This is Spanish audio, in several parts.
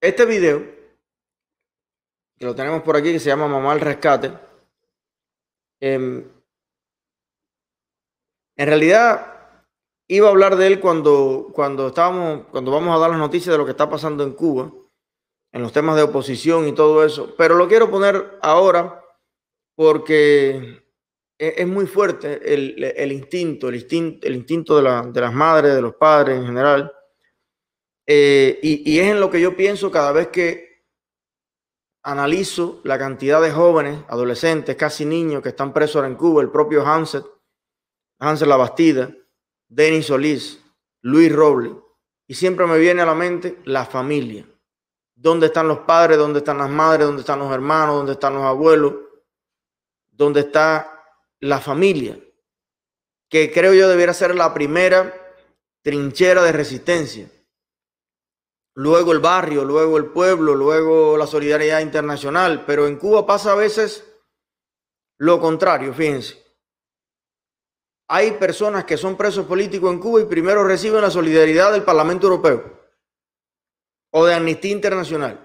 Este video, que lo tenemos por aquí, que se llama Mamá al Rescate, em, en realidad iba a hablar de él cuando, cuando, estábamos, cuando vamos a dar las noticias de lo que está pasando en Cuba, en los temas de oposición y todo eso, pero lo quiero poner ahora porque e-, es, muy fuerte el, instinto, el instinto, el instinto de, la, de las madres, de los padres en general eh, y, es en lo que yo pienso cada vez que analizo la cantidad de jóvenes, adolescentes, casi niños que están presos ahora en Cuba, el propio Hanset, Hansel Labastida, Denis Solís, Luis Robles, y siempre me viene a la mente la familia. ¿Dónde están los padres? ¿Dónde están las madres? ¿Dónde están los hermanos? ¿Dónde están los abuelos? ¿Dónde está la familia? Que creo yo debiera ser la primera trinchera de resistencia luego el barrio, luego el pueblo, luego la solidaridad internacional, pero en Cuba pasa a veces lo contrario, fíjense. Hay personas que son presos políticos en Cuba y primero reciben la solidaridad del Parlamento Europeo o de Amnistía Internacional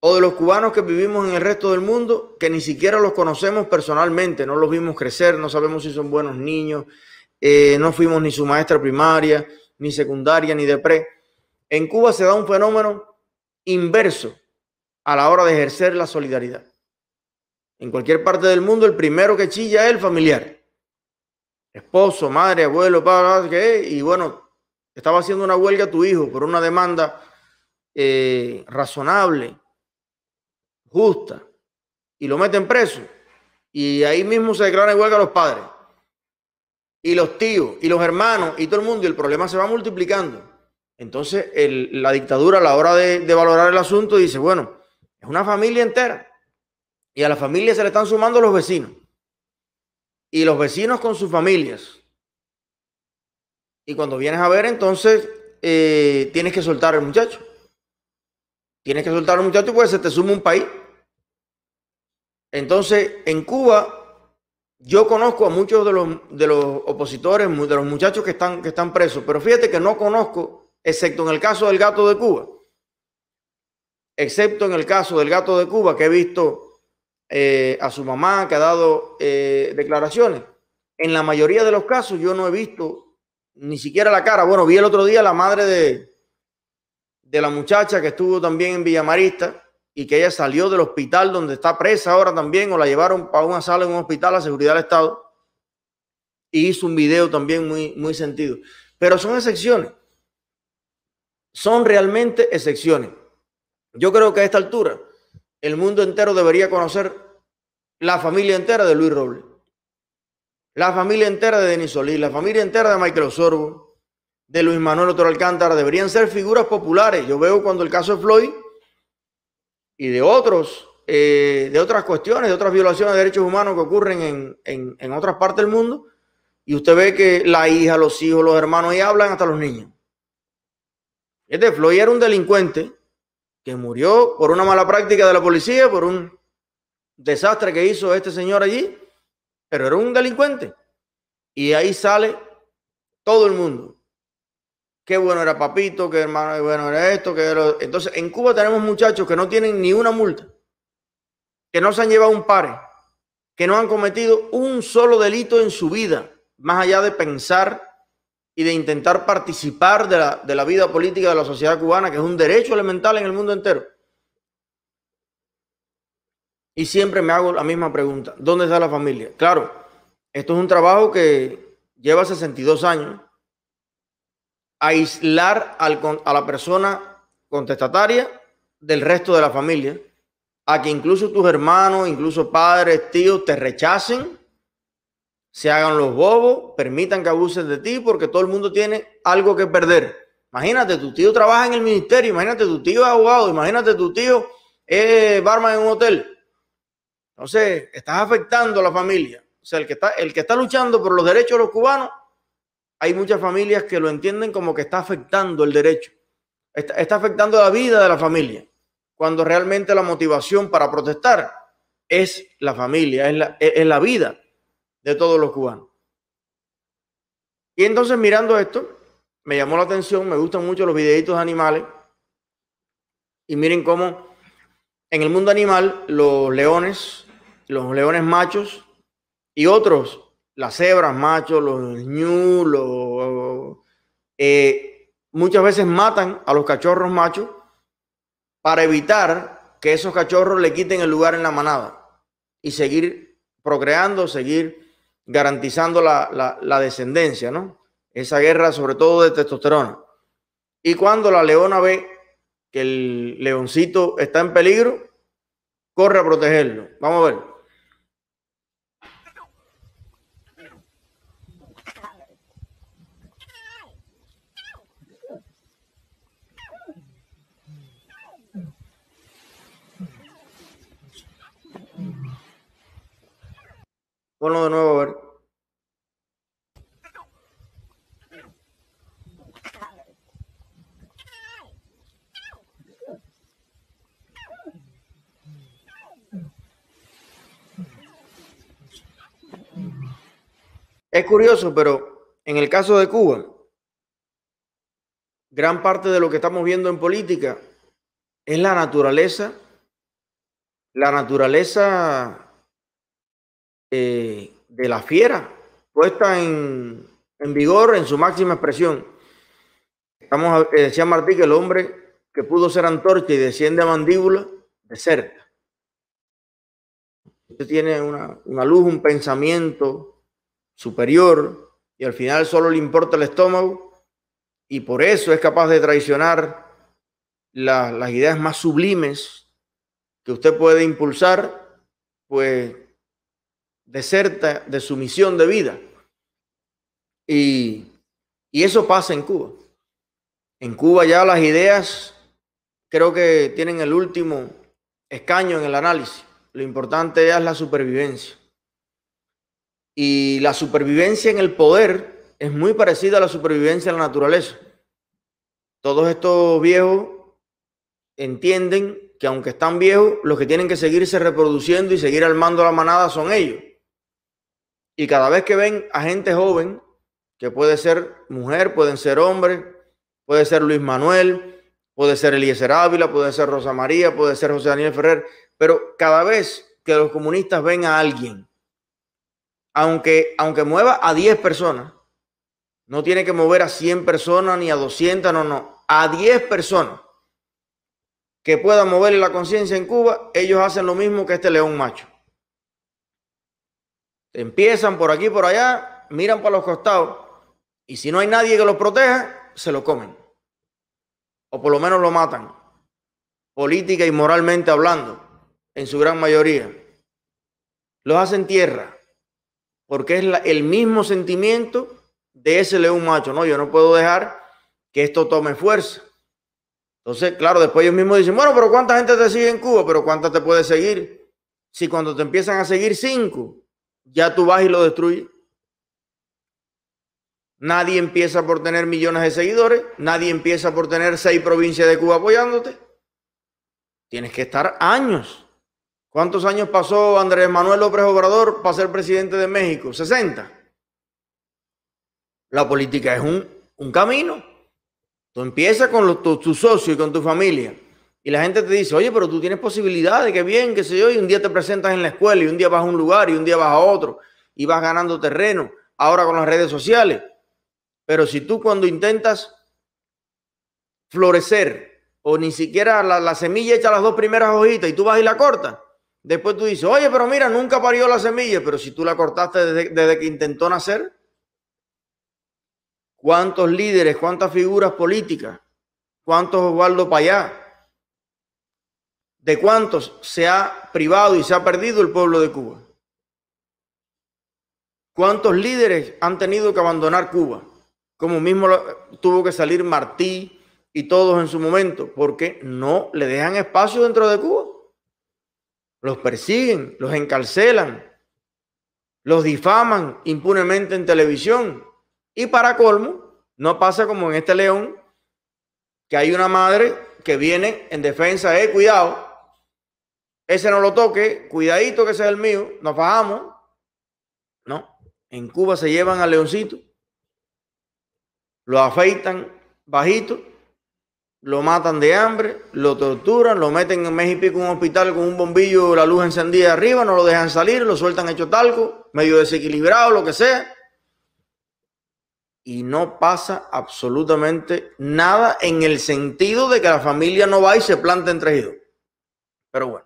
o de los cubanos que vivimos en el resto del mundo que ni siquiera los conocemos personalmente, no los vimos crecer, no sabemos si son buenos niños, eh, no fuimos ni su maestra primaria, ni secundaria, ni de pre en Cuba se da un fenómeno inverso a la hora de ejercer la solidaridad. En cualquier parte del mundo, el primero que chilla es el familiar. Esposo, madre, abuelo, padre, ¿qué? y bueno, estaba haciendo una huelga a tu hijo por una demanda eh, razonable, justa, y lo meten preso. Y ahí mismo se declaran huelga a los padres, y los tíos, y los hermanos, y todo el mundo, y el problema se va multiplicando. Entonces, la dictadura a la hora de, valorar el asunto dice, bueno, es una familia entera. Y a la familia se le están sumando los vecinos. Y los vecinos con sus familias. Y cuando vienes a ver, entonces eh, tienes que soltar al muchacho. Tienes que soltar al muchacho pues se te suma un país. Entonces, en Cuba, yo conozco a muchos de los, de los opositores, de los muchachos que están, que están presos, pero fíjate que no conozco excepto en el caso del gato de Cuba, excepto en el caso del gato de Cuba, que he visto eh, a su mamá que ha dado eh, declaraciones. En la mayoría de los casos yo no he visto ni siquiera la cara. Bueno, vi el otro día la madre de, de la muchacha que estuvo también en Villamarista y que ella salió del hospital donde está presa ahora también, o la llevaron para una sala en un hospital a seguridad del Estado. Y hizo un video también muy, muy sentido. Pero son excepciones son realmente excepciones. Yo creo que a esta altura el mundo entero debería conocer la familia entera de Luis Robles, la familia entera de Denis Solís, la familia entera de Michael Osorbo, de Luis Manuel Otro Alcántara. Deberían ser figuras populares. Yo veo cuando el caso de Floyd y de otros, eh, de otras cuestiones, de otras violaciones de derechos humanos que ocurren en, en otras partes del mundo, y usted ve que la hija, los hijos, los hermanos, y hablan hasta los niños. Este Floyd era un delincuente que murió por una mala práctica de la policía, por un desastre que hizo este señor allí, pero era un delincuente. Y ahí sale todo el mundo. Qué bueno era Papito, qué hermano, bueno era esto, Entonces, en Cuba tenemos muchachos que no tienen ni una multa, que no se han llevado un par, que no han cometido un solo delito en su vida, más allá de pensar y de intentar participar de la, vida política de la sociedad cubana, que es un derecho elemental en el mundo entero. Y siempre me hago la misma pregunta, ¿dónde está la familia? Claro, esto es un trabajo que lleva 62 años. Aislar a la persona contestataria del resto de la familia, a que incluso tus hermanos, incluso padres, tíos, te rechacen se hagan los bobos, permitan que abusen de ti, porque todo el mundo tiene algo que perder. Imagínate, tu tío trabaja en el ministerio, imagínate, tu tío es abogado, imagínate, tu tío es barman en un hotel. Entonces, estás afectando a la familia. O sea, el que está, el que está luchando por los derechos de los cubanos, hay muchas familias que lo entienden como que está afectando el derecho. Está, afectando la vida de la familia. Cuando realmente la motivación para protestar es la familia, es la, es la vida de todos los cubanos. Y entonces mirando esto, me llamó la atención, me gustan mucho los videitos animales. Y miren cómo en el mundo animal los leones, los leones machos y otros, las cebras machos, los ñu, eh, muchas veces matan a los cachorros machos para evitar que esos cachorros le quiten el lugar en la manada y seguir procreando, seguir garantizando la, la, descendencia, ¿no? Esa guerra sobre todo de testosterona. Y cuando la leona ve que el leoncito está en peligro, corre a protegerlo. Vamos a ver. Ponlo de nuevo, a ver. Es curioso, pero en el caso de Cuba, gran parte de lo que estamos viendo en política es la naturaleza, la naturaleza eh, de, la fiera puesta en, en, vigor en su máxima expresión. Estamos, eh, decía Martí que el hombre que pudo ser antorcha y desciende a mandíbula, deserta. Usted tiene una, luz, un pensamiento superior y al final solo le importa el estómago y por eso es capaz de traicionar las ideas más sublimes que usted puede impulsar, pues deserta de su misión de vida. Y, y eso pasa en Cuba. En Cuba ya las ideas creo que tienen el último escaño en el análisis. Lo importante es la supervivencia. Y la supervivencia en el poder es muy parecida a la supervivencia en la naturaleza. Todos estos viejos entienden que aunque están viejos, los que tienen que seguirse reproduciendo y seguir armando la manada son ellos. Y cada vez que ven a gente joven, que puede ser mujer, pueden ser hombre, puede ser Luis Manuel, puede ser Eliezer Ávila, puede ser Rosa María, puede ser José Daniel Ferrer, pero cada vez que los comunistas ven a alguien, aunque, aunque mueva a 10 personas, no tiene que mover a 100 personas ni a 200, no, no, a 10 personas que puedan mover la conciencia en Cuba, ellos hacen lo mismo que este león macho. Empiezan por aquí, por allá, miran para los costados y si no hay nadie que los proteja, se lo comen. O por lo menos lo matan. Política y moralmente hablando, en su gran mayoría. Los hacen tierra, porque es el mismo sentimiento de ese león macho. No, yo no puedo dejar que esto tome fuerza. Entonces, claro, después ellos mismos dicen, bueno, pero ¿cuánta gente te sigue en Cuba? Pero ¿cuánta te puede seguir? Si cuando te empiezan a seguir cinco, ya tú vas y lo destruyes. Nadie empieza por tener millones de seguidores, nadie empieza por tener seis provincias de Cuba apoyándote. Tienes que estar años. ¿Cuántos años pasó Andrés Manuel López Obrador para ser presidente de México? 60. La política es un, un camino. Tú empiezas con los, socios y con tu familia. Y la gente te dice, oye, pero tú tienes posibilidades, qué bien, qué sé yo, y un día te presentas en la escuela, y un día vas a un lugar, y un día vas a otro, y vas ganando terreno, ahora con las redes sociales. Pero si tú cuando intentas florecer, o ni siquiera la, semilla echa las dos primeras hojitas y tú vas y la cortas, después tú dices, oye, pero mira, nunca parió la semilla, pero si tú la cortaste desde, desde que intentó nacer, ¿cuántos líderes, cuántas figuras políticas, cuántos Osvaldo Payá? de cuántos se ha privado y se ha perdido el pueblo de Cuba. ¿Cuántos líderes han tenido que abandonar Cuba? Como mismo tuvo que salir Martí y todos en su momento, porque no le dejan espacio dentro de Cuba. Los persiguen, los encarcelan, los difaman impunemente en televisión. Y para colmo, no pasa como en este león, que hay una madre que viene en defensa, de cuidado, ese no lo toque, cuidadito que ese es el mío, nos bajamos. No, en Cuba se llevan al leoncito, lo afeitan bajito, lo matan de hambre, lo torturan, lo meten en México en un hospital con un bombillo, la luz encendida arriba, no lo dejan salir, lo sueltan hecho talco, medio desequilibrado, lo que sea. Y no pasa absolutamente nada en el sentido de que la familia no va y se planta entre ellos. Pero bueno.